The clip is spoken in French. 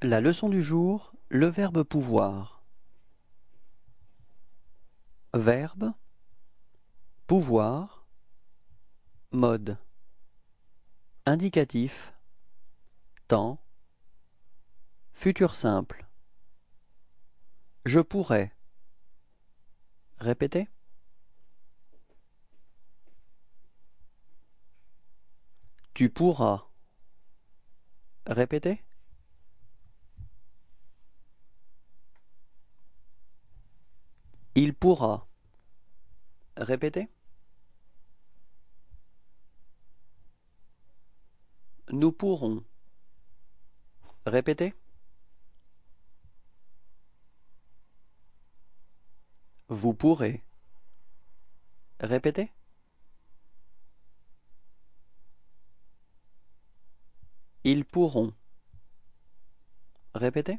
La leçon du jour, le verbe pouvoir. Verbe pouvoir mode indicatif temps futur simple Je pourrais Répétez Tu pourras Répétez Il pourra. répéter. « Nous pourrons. répéter. « Vous pourrez. répéter. « Ils pourront. répéter.